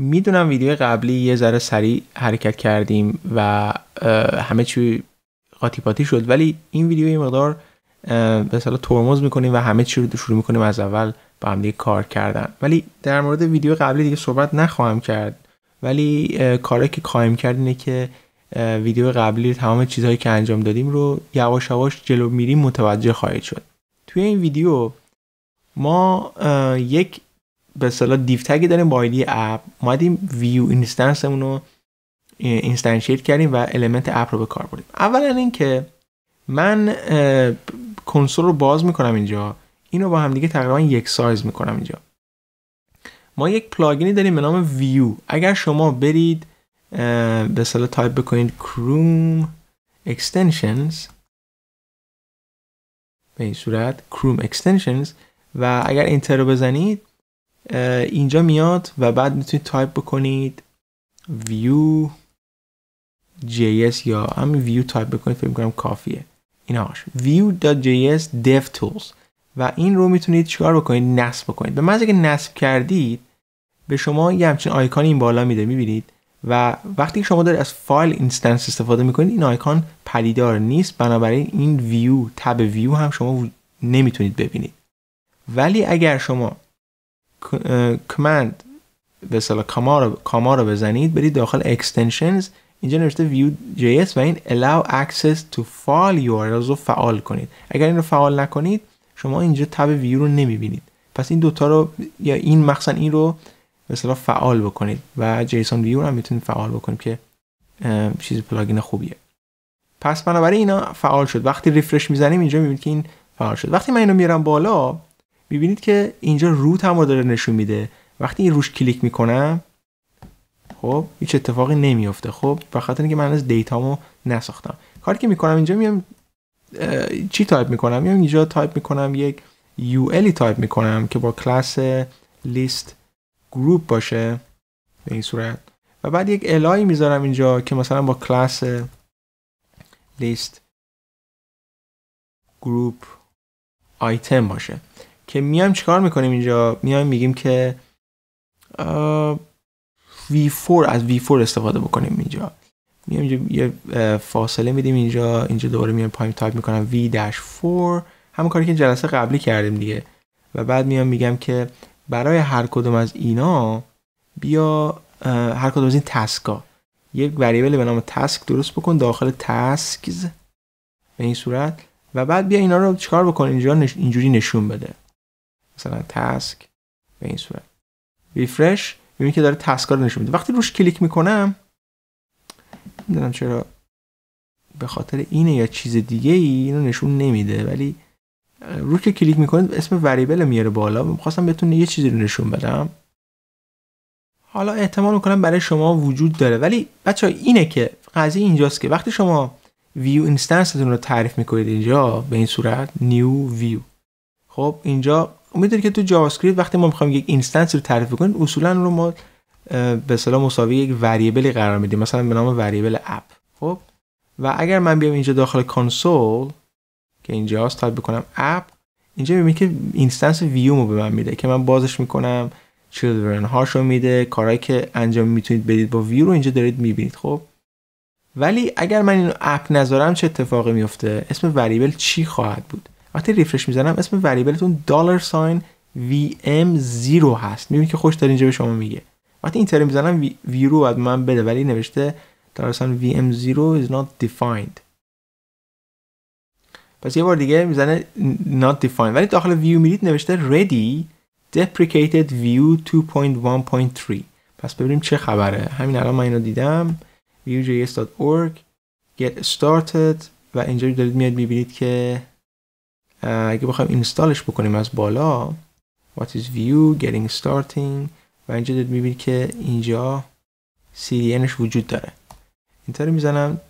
میدونم ویدیو قبلی یه ذره سریع حرکت کردیم و همه چی قاطی پاتی شد ولی این ویدیو یه مقدار به ترمز میکنیم و همه چی رو شروع میکنیم از اول با هم کار کردن ولی در مورد ویدیو قبلی دیگه صحبت نخواهم کرد ولی کاری که قایم کرد اینه که ویدیو قبلی تمام چیزهایی که انجام دادیم رو یواش یواش جلو میریم متوجه خواهید شد توی این ویدیو ما یک به اصطلاح دیو تگی داریم با ایدی اپ اومدیم ویو اینستنسمون رو اینستنشیت کردیم و المنت اپ رو به کار بردیم اولا اینکه من کنسول رو باز میکنم اینجا اینو با هم دیگه تقریبا یک سایز میکنم اینجا ما یک پلاگینی داریم به نام ویو اگر شما برید به اصطلاح تایپ بکنید کروم extensions به این صورت کروم extensions و اگر اینتر رو بزنید اینجا میاد و بعد میتونید تایپ بکنید view js یا همین view تایپ بکنید فکر میکنم کافیه هاش view.js dev tools و این رو میتونید چیکار بکنید نصب بکنید به مزه که نصب کردید به شما یه همچین آیکان این بالا میده میبینید و وقتی شما دارید از فایل اینستنس استفاده میکنید این آیکان پدیدار نیست بنابراین این view تب ویو هم شما نمیتونید ببینید ولی اگر شما کمند به کاما رو بزنید برید داخل اکستنشنز اینجا نوشته view js و این allow access to file urls رو فعال کنید اگر این رو فعال نکنید شما اینجا تب ویو رو نمیبینید پس این دوتا رو یا این مخصن این رو به فعال بکنید و جیسون ویو رو هم میتونید فعال بکنید که چیز پلاگین خوبیه پس بنابراین اینا فعال شد وقتی ریفرش میزنیم اینجا میبینید که این فعال شد وقتی من اینو میرم بالا میبینید که اینجا روت هم رو داره نشون میده وقتی این روش کلیک میکنم خب هیچ اتفاقی نمیافته خب بخاطر اینکه من از دیتامو نساختم کاری که میکنم اینجا میام چی تایپ میکنم میام اینجا تایپ میکنم یک الی تایپ میکنم که با کلاس لیست گروپ باشه به این صورت و بعد یک الای میذارم اینجا که مثلا با کلاس لیست گروپ آیتم باشه که میایم چیکار میکنیم اینجا میایم میگیم که V4 از V4 استفاده بکنیم اینجا میام یه فاصله میدیم اینجا اینجا دوباره میام پایین تایپ میکنم V-4 همون کاری که جلسه قبلی کردیم دیگه و بعد میام میگم که برای هر کدوم از اینا بیا هر کدوم از این تسکا یک وریبل به نام تسک درست بکن داخل تسکز به این صورت و بعد بیا اینا رو چکار بکن اینجا اینجوری نشون بده مثلا تسک به این صورت ریفرش ببینید که داره تسکار نشون میده وقتی روش کلیک میکنم نمیدونم چرا به خاطر اینه یا چیز دیگه ای اینو نشون نمیده ولی رو که کلیک میکنید اسم وریبل میاره بالا میخواستم بهتون یه چیزی رو نشون بدم حالا احتمال میکنم برای شما وجود داره ولی بچه ها اینه که قضیه اینجاست که وقتی شما ویو اینستنستون رو تعریف میکنید اینجا به این صورت نیو ویو خب اینجا میدونید که تو جاوا اسکریپت وقتی ما میخوایم یک اینستنس رو تعریف کنیم اصولا رو ما به اصطلاح مساوی یک وریبلی قرار میدیم مثلا به نام وریبل اپ خب و اگر من بیام اینجا داخل کنسول که اینجا تایپ بکنم اپ اینجا میبینید که اینستنس رو به من میده که من بازش میکنم چیلدرن رو میده کارهایی که انجام میتونید بدید با ویو رو اینجا دارید میبینید خب ولی اگر من اینو اپ نذارم چه اتفاقی میفته اسم وریبل چی خواهد بود وقتی ریفرش میزنم اسم وریبلتون دلار ساین VM0 هست میبینید که خوش داره اینجا به شما میگه وقتی اینتر میزنم وی, رو از من بده ولی نوشته دلار VM0 is not defined پس یه بار دیگه میزنه not defined ولی داخل ویو میرید نوشته ready deprecated view 2.1.3 پس ببینیم چه خبره همین الان من اینو دیدم viewjs.org get started و اینجا دارید میاد میبینید که اگه بخوایم اینستالش بکنیم از بالا what is view getting starting و اینجا دارید میبینید که اینجا CDNش وجود داره اینطور میزنم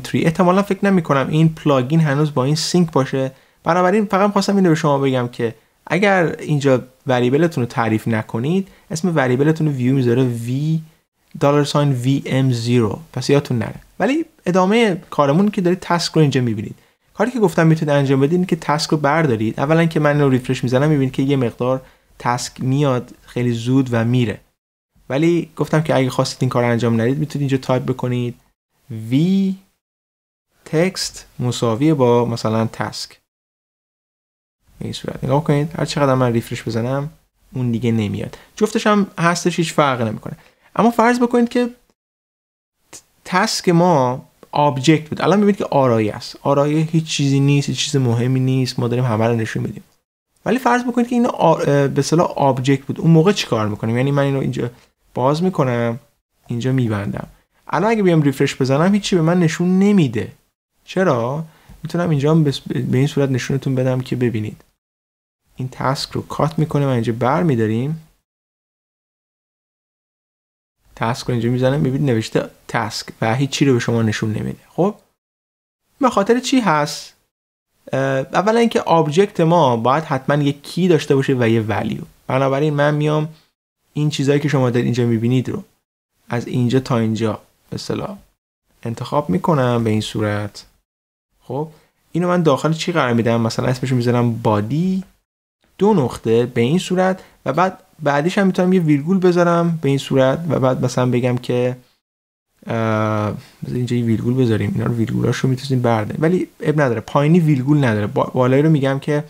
2.1.3 احتمالا فکر نمی کنم این پلاگین هنوز با این سینک باشه بنابراین فقط خواستم اینو به شما بگم که اگر اینجا وریبلتون رو تعریف نکنید اسم وریبلتون رو ویو میذاره v دلار vm0 پس یادتون نره ولی ادامه کارمون که دارید تسک رو اینجا میبینید کاری که گفتم میتونید انجام بدین که تسک رو بردارید اولا که من رو ریفرش میزنم میبینید که یه مقدار تسک میاد خیلی زود و میره ولی گفتم که اگه خواستید این کار رو انجام ندید میتونید اینجا تایپ بکنید v تکست مساوی با مثلا تسک این صورت نگاه کنید هر چقدر من ریفرش بزنم اون دیگه نمیاد جفتش هم هستش هیچ فرق نمیکنه اما فرض بکنید که تسک ما آبجکت بود الان میبینید که آرایه است آرایه هیچ چیزی نیست هیچ چیز مهمی نیست ما داریم همه رو نشون میدیم ولی فرض بکنید که این به صلاح آبجکت بود اون موقع چیکار میکنیم یعنی من اینو اینجا باز میکنم اینجا میبندم الان اگه بیام ریفرش بزنم هیچی به من نشون نمیده چرا میتونم اینجا به این صورت نشونتون بدم که ببینید این تسک رو کات میکنه و اینجا بر میداریم تاسک رو اینجا میزنم میبینید نوشته تاسک و هیچ چی رو به شما نشون نمیده خب به خاطر چی هست اولا اینکه آبجکت ما باید حتما یک کی داشته باشه و یه ولیو بنابراین من میام این چیزایی که شما در اینجا میبینید رو از اینجا تا اینجا به انتخاب میکنم به این صورت خب اینو من داخل چی قرار میدم مثلا اسمش میذارم بادی دو نقطه به این صورت و بعد بعدیش هم میتونم یه ویرگول بذارم به این صورت و بعد مثلا بگم که اینجا یه ویرگول بذاریم اینا رو ویرگولاشو رو میتونیم برده ولی اب نداره پایینی ویلگول نداره بالایی رو میگم که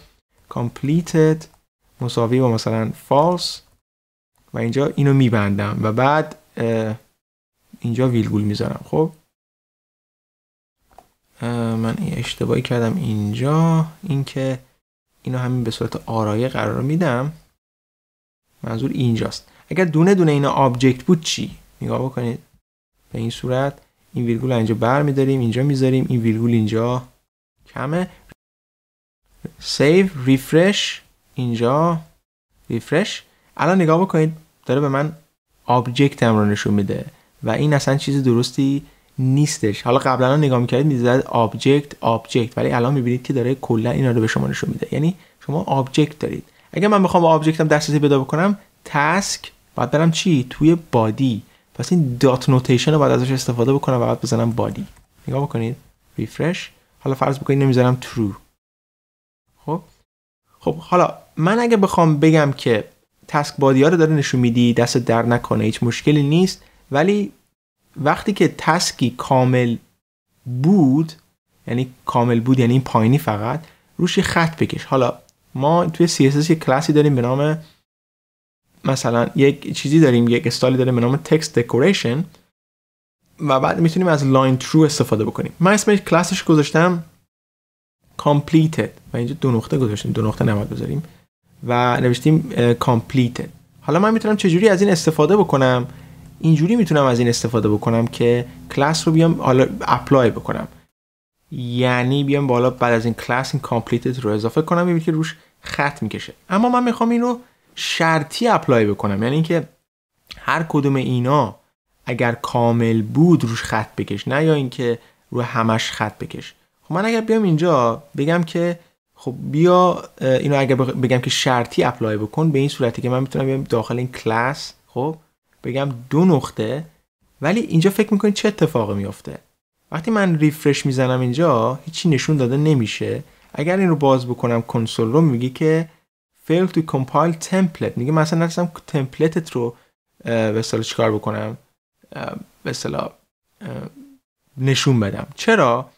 completed مساوی با مثلا false و اینجا اینو میبندم و بعد اینجا ویلگول میذارم خب من اشتباهی کردم اینجا اینکه اینو همین به صورت آرایه قرار میدم منظور اینجاست اگر دونه دونه اینا آبجکت بود چی نگاه بکنید به این صورت این ویرگول اینجا بر میداریم اینجا میذاریم این ویرگول اینجا کمه سیو ریفرش اینجا ریفرش الان نگاه بکنید داره به من هم رو نشون میده و این اصلا چیز درستی نیستش حالا قبلا نگاه میکردید میزد آبجکت آبجکت ولی الان میبینید که داره کلا اینا رو به شما نشون میده یعنی شما آبجکت دارید اگه من بخوام به آبجکتم دسترسی پیدا بکنم تسک باید برم چی توی بادی پس این دات نوتیشن رو باید ازش استفاده بکنم و بعد بزنم بادی نگاه بکنید ریفرش حالا فرض بکنید نمیذارم ترو خب خب حالا من اگه بخوام بگم که تسک بادی ها رو داره نشون میدی دست در نکنه هیچ مشکلی نیست ولی وقتی که تسکی کامل بود یعنی کامل بود یعنی این پایینی فقط روش خط بکش حالا ما توی CSS یه کلاسی داریم به نام مثلا یک چیزی داریم یک استالی داریم به نام تکست دکوریشن و بعد میتونیم از لاین ترو استفاده بکنیم من اسم کلاسش گذاشتم completed و اینجا دو نقطه گذاشتیم دو نقطه نماد بذاریم و نوشتیم completed حالا من میتونم چجوری از این استفاده بکنم اینجوری میتونم از این استفاده بکنم که کلاس رو بیام حالا اپلای بکنم یعنی بیام بالا بعد از این کلاس این کامپلیتت رو اضافه کنم ببینید که روش خط میکشه اما من میخوام این رو شرطی اپلای بکنم یعنی اینکه هر کدوم اینا اگر کامل بود روش خط بکش نه یا اینکه رو همش خط بکش خب من اگر بیام اینجا بگم که خب بیا اینو اگر بگم که شرطی اپلای بکن به این صورتی که من میتونم بیام داخل این کلاس خب بگم دو نقطه ولی اینجا فکر میکنید چه اتفاقی میافته وقتی من ریفرش میزنم اینجا هیچی نشون داده نمیشه اگر این رو باز بکنم کنسول رو میگه که fail to compile template میگه مثلا نرسم تمپلتت رو به اصطلاح چیکار بکنم به اصطلاح نشون بدم چرا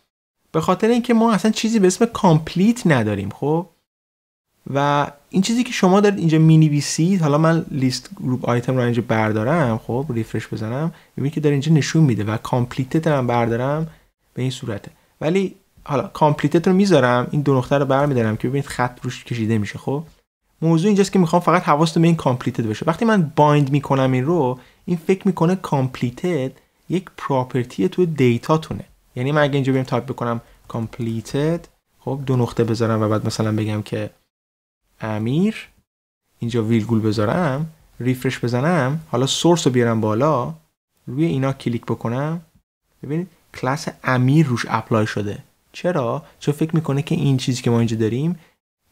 به خاطر اینکه ما اصلا چیزی به اسم کامپلیت نداریم خب و این چیزی که شما دارید اینجا می نویسید حالا من لیست گروپ آیتم رو اینجا بردارم خب ریفرش بزنم ببینید که داره اینجا نشون میده و کامپلیتت هم بردارم به این صورته ولی حالا کامپلیتت رو میذارم این دو نقطه رو برمیدارم که ببینید خط روش کشیده میشه خب موضوع اینجاست که میخوام فقط حواستون به این کامپلیتد باشه وقتی من بایند میکنم این رو این فکر میکنه کامپلیتد یک پراپرتی تو تونه. یعنی من اگه اینجا بریم تایپ بکنم کامپلیتد خب دو نقطه بذارم و بعد مثلا بگم که امیر اینجا ویلگول بذارم ریفرش بزنم حالا سورس رو بیارم بالا روی اینا کلیک بکنم ببینید کلاس امیر روش اپلای شده چرا چون فکر میکنه که این چیزی که ما اینجا داریم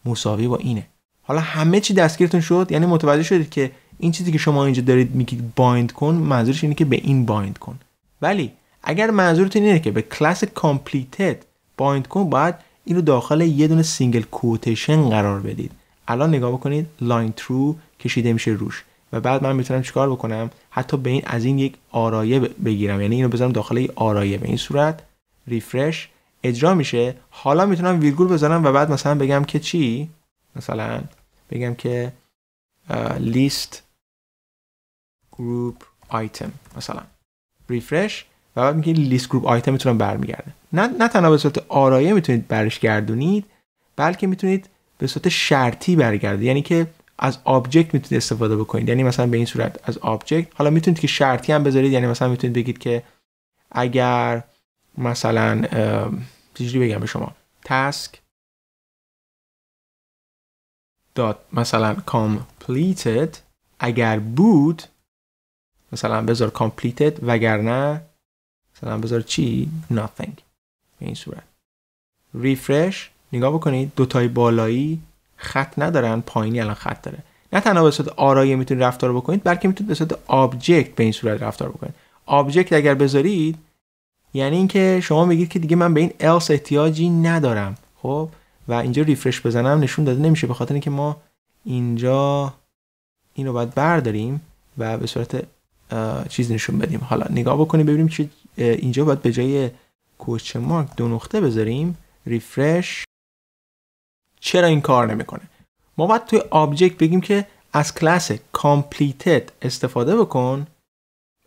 مساوی با اینه حالا همه چی دستگیرتون شد یعنی متوجه شدید که این چیزی که شما اینجا دارید میگید بایند کن منظورش اینه که به این بایند کن ولی اگر منظورتون اینه که به کلاس کامپلیتد بایند کن باید اینو داخل یه دونه سینگل کوتیشن قرار بدید الان نگاه بکنید لاین ترو کشیده میشه روش و بعد من میتونم چیکار بکنم حتی به این از این یک آرایه بگیرم یعنی اینو بذارم داخل یک آرایه به این صورت ریفرش اجرا میشه حالا میتونم ویرگول بذارم و بعد مثلا بگم که چی مثلا بگم که لیست گروپ آیتم مثلا ریفرش و بعد میگه لیست گروپ آیتم میتونم برمیگرده نه نه تنها به صورت آرایه میتونید برش گردونید بلکه میتونید به صورت شرطی برگرده یعنی که از آبجکت میتونید استفاده بکنید یعنی مثلا به این صورت از آبجکت حالا میتونید که شرطی هم بذارید یعنی مثلا میتونید بگید که اگر مثلا چیزی بگم به شما task dot مثلا completed اگر بود مثلا بذار completed وگرنه مثلا بذار چی nothing به این صورت refresh نگاه بکنید دوتای بالایی خط ندارن پایینی الان خط داره نه تنها به صورت آرایه میتونید رفتار بکنید بلکه میتونید به صورت آبجکت به این صورت رفتار بکنید آبجکت اگر بذارید یعنی اینکه شما میگید که دیگه من به این else احتیاجی ندارم خب و اینجا ریفرش بزنم نشون داده نمیشه به خاطر اینکه ما اینجا اینو باید برداریم و به صورت چیز نشون بدیم حالا نگاه بکنیم ببینیم چه اینجا باید به جای کوچه مارک دو نقطه بذاریم ریفرش چرا این کار نمیکنه ما باید توی آبجکت بگیم که از کلاس completed استفاده بکن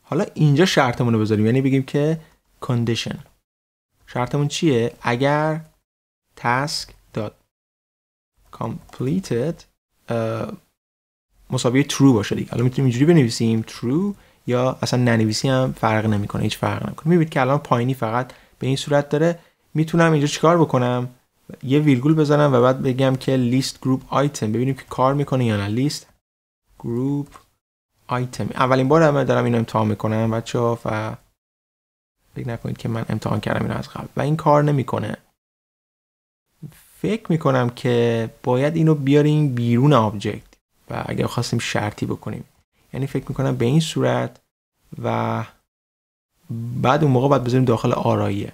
حالا اینجا شرطمون رو بذاریم یعنی بگیم که condition شرطمون چیه اگر task dot completed مساوی true باشه دیگه حالا میتونیم اینجوری بنویسیم true یا اصلا ننویسی هم فرق نمیکنه هیچ فرق نمیکنه میبینید که الان پایینی فقط به این صورت داره میتونم اینجا چیکار بکنم یه ویلگول بزنم و بعد بگم که لیست گروپ آیتم ببینیم که کار میکنه یا نه لیست گروپ آیتم اولین بار همه دارم اینو امتحان میکنم بچه ها و فکر نکنید که من امتحان کردم اینو از قبل و این کار نمیکنه فکر میکنم که باید اینو بیاریم بیرون آبجکت و اگر خواستیم شرطی بکنیم یعنی فکر میکنم به این صورت و بعد اون موقع باید بذاریم داخل آرایه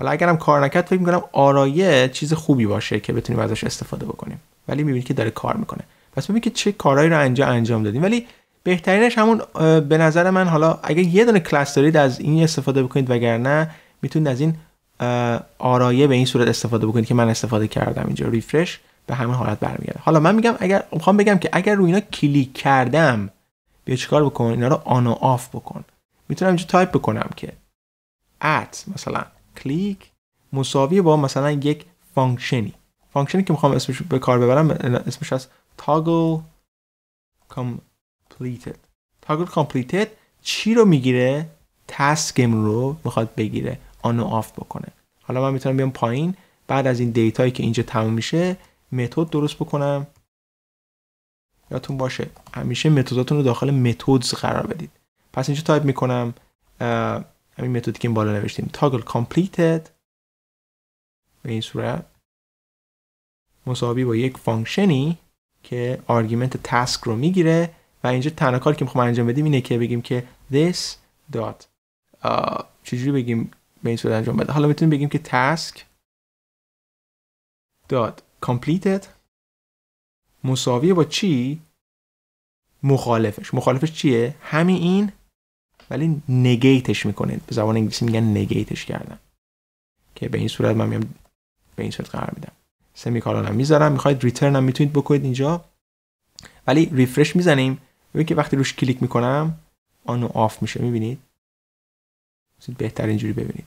حالا اگرم کار نکرد فکر میکنم آرایه چیز خوبی باشه که بتونیم ازش استفاده بکنیم ولی میبینید که داره کار میکنه پس ببین که چه کارهایی رو انجام انجام دادیم ولی بهترینش همون به نظر من حالا اگر یه دونه کلاس دارید از این استفاده بکنید وگرنه میتونید از این آرایه به این صورت استفاده بکنید که من استفاده کردم اینجا ریفرش به همون حالت برمیگرده حالا من میگم اگر میخوام بگم که اگر روی اینا کلیک کردم بیا چیکار بکن اینا رو آن و آف بکن میتونم اینجا تایپ بکنم که ات مثلا کلیک مساوی با مثلا یک فانکشنی فانکشنی که میخوام اسمش به کار ببرم اسمش از toggle completed toggle completed چی رو میگیره تاسکم رو میخواد بگیره آن و آف بکنه حالا من میتونم بیام پایین بعد از این دیتایی که اینجا تموم میشه متد درست بکنم یادتون باشه همیشه متداتون رو داخل متدز قرار بدید پس اینجا تایپ میکنم همین متدی که این بالا نوشتیم Toggle completed به این صورت مساوی با یک فانکشنی که آرگومنت تسک رو میگیره و اینجا تنها کاری که میخوام انجام بدیم اینه که بگیم که this dot چجوری بگیم به این صورت انجام بده حالا میتونیم بگیم که task dot completed مساوی با چی مخالفش مخالفش چیه همین این ولی نگیتش میکنید به زبان انگلیسی میگن نگیتش کردن که به این صورت من میام به این صورت قرار میدم کالون هم میذارم میخواید ریترن هم میتونید بکنید اینجا ولی ریفرش میزنیم ببین که وقتی روش کلیک میکنم آن و آف میشه میبینید بهتر اینجوری ببینید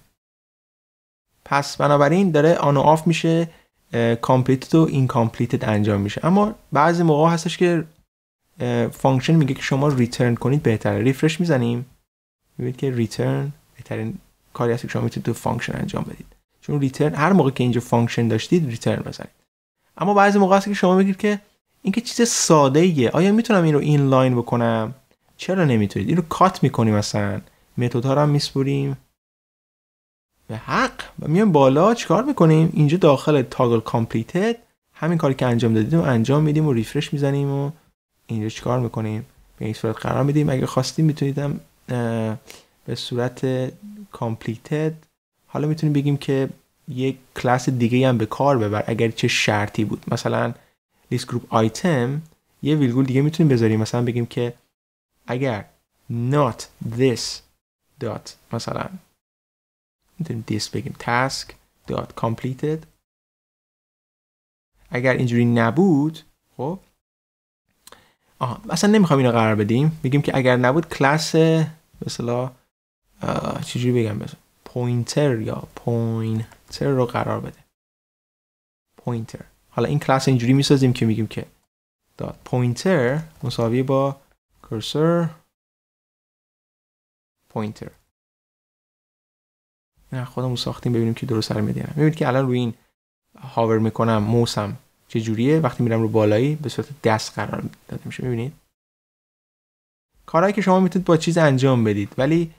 پس بنابراین داره آن و آف میشه کامپلیت و اینکامپلیتت انجام میشه اما بعضی موقع هستش که فانکشن میگه که شما ریترن کنید بهتره ریفرش میزنیم میبینید که ریترن بهترین کاری هست که شما میتونید تو فانکشن انجام بدید چون ریترن هر موقع که اینجا فانکشن داشتید ریترن بزنید اما بعضی موقع هست که شما میگید که این که چیز ساده ایه آیا میتونم این رو این لاین بکنم چرا نمیتونید این رو کات میکنیم مثلا ها رو هم میسپوریم به حق و میایم بالا چیکار میکنیم اینجا داخل تاگل کامپلیتد همین کاری که انجام دادیم انجام میدیم و ریفرش میزنیم و اینجا چیکار میکنیم به این صورت قرار میدیم اگه خواستیم میتونیدم به صورت کامپلیتد حالا میتونیم بگیم که یک کلاس دیگه هم به کار ببر اگر چه شرطی بود مثلا لیست گروپ آیتم یه ویلگول دیگه میتونیم بذاریم مثلا بگیم که اگر not this dot مثلا میتونیم this بگیم task dot completed اگر اینجوری نبود خب آها اصلا نمیخوام اینو قرار بدیم میگیم که اگر نبود کلاس مثلا چجوری بگم پوینتر یا پوینتر رو قرار بده پوینتر حالا این کلاس اینجوری میسازیم که میگیم که داد پوینتر مساوی با کرسر پوینتر نه خودمون ساختیم ببینیم که درست سر میدیم ببینید که الان روی این هاور میکنم موسم چجوریه وقتی میرم رو بالایی به صورت دست قرار داده میشه میبینید کارهایی که شما میتونید با چیز انجام بدید ولی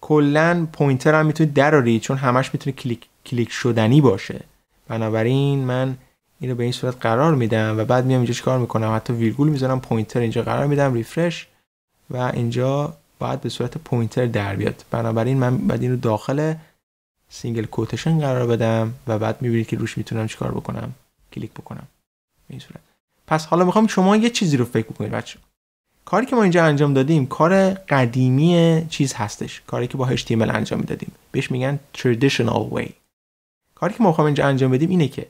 کلا پوینتر هم میتونید دراری چون همش میتونه کلیک, کلیک شدنی باشه بنابراین من اینو به این صورت قرار میدم و بعد میام اینجا کار میکنم حتی ویرگول میذارم پوینتر اینجا قرار میدم ریفرش و اینجا باید به صورت پوینتر در بیاد بنابراین من بعد این رو داخل سینگل کوتشن قرار بدم و بعد میبینید که روش میتونم چیکار بکنم کلیک بکنم این صورت پس حالا میخوام شما یه چیزی رو فکر بکنید بچه کاری که ما اینجا انجام دادیم کار قدیمی چیز هستش کاری که با HTML انجام میدادیم بهش میگن traditional way کاری که ما میخوام اینجا انجام بدیم اینه که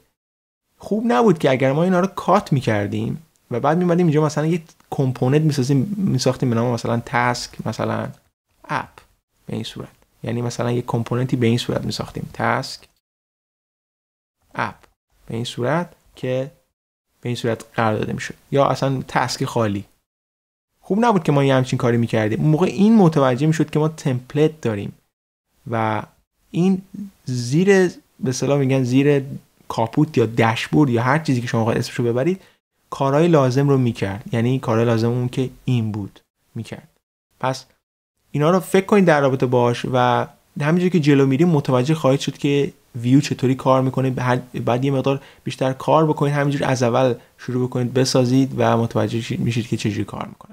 خوب نبود که اگر ما اینا رو کات میکردیم و بعد میمدیم اینجا مثلا یه کمپوننت میسازیم میساختیم به نام مثلا تسک مثلا اپ به این صورت یعنی مثلا یه کمپوننتی به این صورت میساختیم تسک اپ به این صورت که به این صورت قرار داده میشد یا اصلا تسک خالی خوب نبود که ما یه همچین کاری میکردیم اون موقع این متوجه میشد که ما تمپلت داریم و این زیر به میگن زیر کاپوت یا دشبورد یا هر چیزی که شما خواهد اسمشو ببرید کارهای لازم رو میکرد یعنی کارهای لازم اون که این بود میکرد پس اینا رو فکر کنید در رابطه باش و همینجور که جلو میریم متوجه خواهید شد که ویو چطوری کار میکنه بعد یه مقدار بیشتر کار بکنید همینجور از اول شروع بکنید بسازید و متوجه میشید که چجوری کار میکنه